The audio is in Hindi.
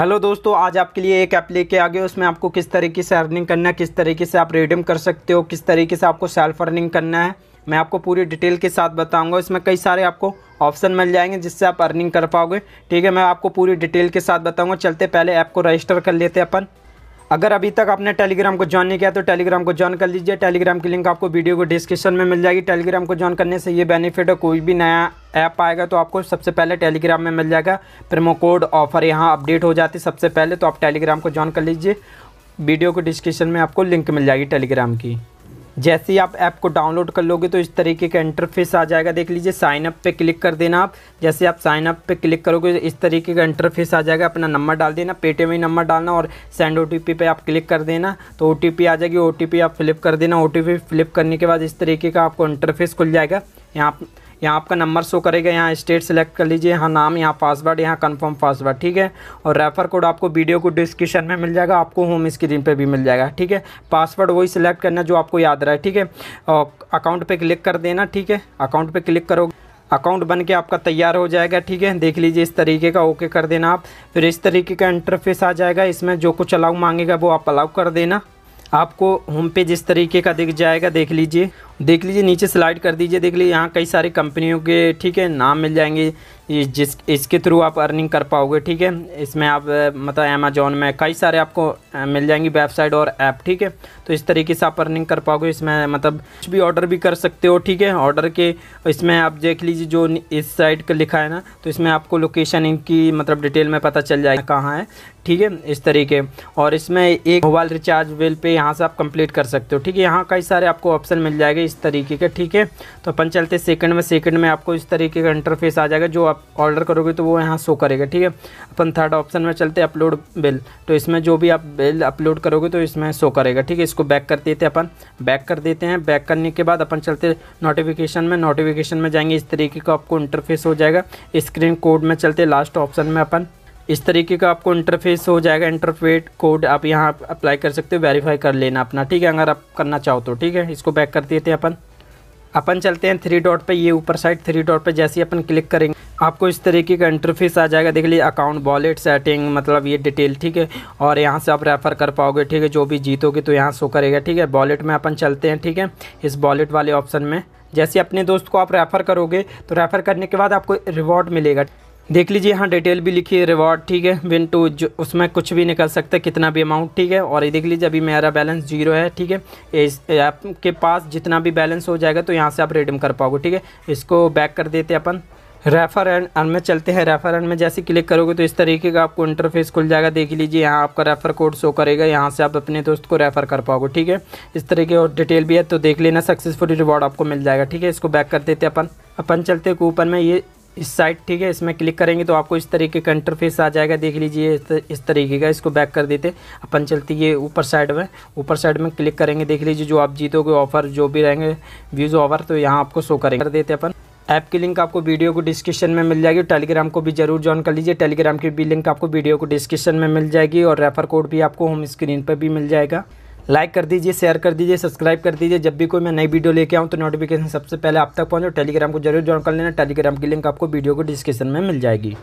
हेलो दोस्तों आज आपके लिए एक ऐप लेके आ गए उसमें आपको किस तरीके से अर्निंग करना है किस तरीके से आप रिडीम कर सकते हो किस तरीके से आपको सेल्फ अर्निंग करना है मैं आपको पूरी डिटेल के साथ बताऊंगा इसमें कई सारे आपको ऑप्शन मिल जाएंगे जिससे आप अर्निंग कर पाओगे ठीक है मैं आपको पूरी डिटेल के साथ बताऊँगा चलते पहले ऐप को रजिस्टर कर लेते अपन अगर अभी तक आपने टेलीग्राम को ज्वाइन नहीं किया तो टेलीग्राम को ज्वाइन कर लीजिए टेलीग्राम की लिंक आपको वीडियो को डिस्क्रिप्शन में मिल जाएगी टेलीग्राम को ज्वाइन करने से ये बेनिफिट है कोई भी नया ऐप आएगा तो आपको सबसे पहले टेलीग्राम में मिल जाएगा प्रोमो कोड ऑफर यहाँ अपडेट हो जाती सबसे पहले तो आप टेलीग्राम को ज्वाइन कर लीजिए वीडियो को डिस्क्रिप्शन में आपको लिंक मिल जाएगी टेलीग्राम की जैसे ही आप ऐप को डाउनलोड कर लोगे तो इस तरीके का इंटरफेस आ जाएगा देख लीजिए साइन अप पे क्लिक कर देना आप जैसे आप साइन अप पे क्लिक करोगे इस तरीके का इंटरफेस आ जाएगा अपना नंबर डाल देना पेटीएम ही नंबर डालना और सेंड ओ पर आप क्लिक कर देना तो ओ आ जाएगी ओ आप फ्लिप कर देना ओ फ्लिप करने के बाद इस तरीके का आपको इंटरफेस खुल जाएगा यहाँ यहाँ आपका नंबर शो करेगा यहाँ स्टेट सेलेक्ट कर लीजिए यहाँ नाम यहाँ पासवर्ड यहाँ कन्फर्म पासवर्ड ठीक है और रेफर कोड आपको वीडियो को डिस्क्रिप्शन में मिल जाएगा आपको होम स्क्रीन पर भी मिल जाएगा ठीक है पासवर्ड वही सिलेक्ट करना जो आपको याद रहा है ठीक है और अकाउंट पर क्लिक कर देना ठीक है अकाउंट पर क्लिक करोगे अकाउंट बन के आपका तैयार हो जाएगा ठीक है देख लीजिए इस तरीके का ओके कर देना आप फिर इस तरीके का इंटरफेस आ जाएगा इसमें जो कुछ अलाउ मांगेगा वो आप अलाउ कर देना आपको होम पेज इस तरीके का दिख जाएगा देख लीजिए देख लीजिए नीचे स्लाइड कर दीजिए देख लीजिए यहाँ कई सारी कंपनियों के ठीक है नाम मिल जाएंगे जिस इसके थ्रू आप अर्निंग कर पाओगे ठीक है इसमें आप मतलब अमेजोन में कई सारे आपको मिल जाएंगी वेबसाइट और ऐप ठीक है तो इस तरीके से आप अर्निंग कर पाओगे इसमें मतलब कुछ भी ऑर्डर भी कर सकते हो ठीक है ऑर्डर के इसमें आप देख लीजिए जो इस साइट का लिखा है ना तो इसमें आपको लोकेशन इनकी मतलब डिटेल में पता चल जाएगा कहाँ है ठीक है इस तरीके और इसमें एक मोबाइल रिचार्ज बिल पे यहाँ से आप कंप्लीट कर सकते हो ठीक है यहाँ कई सारे आपको ऑप्शन मिल जाएंगे इस तरीके का ठीक है तो अपन चलते सेकंड में सेकंड में आपको इस तरीके का इंटरफेस आ जाएगा जो आप ऑर्डर करोगे तो वो यहाँ शो करेगा ठीक है अपन थर्ड ऑप्शन में चलते अपलोड बिल तो इसमें जो भी आप बिल अपलोड करोगे तो इसमें शो करेगा ठीक है इसको बैक कर देते हैं अपन बैक कर देते हैं बैक करने के बाद अपन चलते नोटिफिकेशन में नोटिफिकेशन में जाएंगे इस तरीके का आपको इंटरफेस हो जाएगा स्क्रीन कोड में चलते लास्ट ऑप्शन में अपन इस तरीके का आपको इंटरफेस हो जाएगा इंटरफेट कोड आप यहाँ अप्लाई कर सकते हो वेरीफाई कर लेना अपना ठीक है अगर आप करना चाहो तो ठीक है इसको बैक कर देते हैं अपन अपन चलते हैं थ्री डॉट पे ये ऊपर साइड थ्री डॉट पे जैसे ही अपन क्लिक करेंगे आपको इस तरीके का इंटरफेस आ जाएगा देख लीजिए अकाउंट वॉलेट सेटिंग मतलब ये डिटेल ठीक है और यहाँ से आप रेफ़र कर पाओगे ठीक है जो भी जीतोगे तो यहाँ शो करेगा ठीक है वॉलेट में अपन चलते हैं ठीक है इस वॉलेट वाले ऑप्शन में जैसे अपने दोस्त को आप रेफ़र करोगे तो रेफ़र करने के बाद आपको रिवॉर्ड मिलेगा देख लीजिए यहाँ डिटेल भी लिखी है रिवॉर्ड ठीक है विन टू उसमें कुछ भी निकल सकता है कितना भी अमाउंट ठीक है और ये देख लीजिए अभी मेरा बैलेंस जीरो है ठीक है इस आपके पास जितना भी बैलेंस हो जाएगा तो यहाँ से आप रिडीम कर पाओगे ठीक है इसको बैक कर देते अपन रेफर एंड अन में चलते हैं रेफर एंड में जैसे क्लिक करोगे तो इस तरीके का आपको इंटरफेस खुल जाएगा देख लीजिए यहाँ आपका रेफर कोड शो करेगा यहाँ से आप अपने दोस्त को रेफ़र कर पाओगे ठीक है इस तरीके और डिटेल भी है तो देख लेना सक्सेसफुल रिवॉर्ड आपको मिल जाएगा ठीक है इसको बैक कर देते अपन अपन चलते कूपन में ये इस साइड ठीक है इसमें क्लिक करेंगे तो आपको इस तरीके का इंटरफेस आ जाएगा देख लीजिए इस तरीके का इसको बैक कर देते अपन चलती है ऊपर साइड में ऊपर साइड में क्लिक करेंगे देख लीजिए जो आप जीतोगे ऑफर जो भी रहेंगे व्यूज़ ऑफर तो यहाँ आपको शो करेंगे कर देते अपन ऐप की लिंक आपको वीडियो को डिस्क्रिप्शन में मिल जाएगी टेलीग्राम को भी जरूर ज्वाइन कर लीजिए टेलीग्राम की भी लिंक आपको वीडियो को डिस्क्रिप्शन में मिल जाएगी और रेफर कोड भी आपको होम स्क्रीन पर भी मिल जाएगा लाइक कर दीजिए शेयर कर दीजिए सब्सक्राइब कर दीजिए जब भी कोई मैं नई वीडियो लेके आऊँ तो नोटिफिकेशन सबसे पहले आप तक पहुँचो टेलीग्राम को जरूर ज्वाइन कर लेना टेलीग्राम की लिंक आपको वीडियो को डिस्क्रिप्शन में मिल जाएगी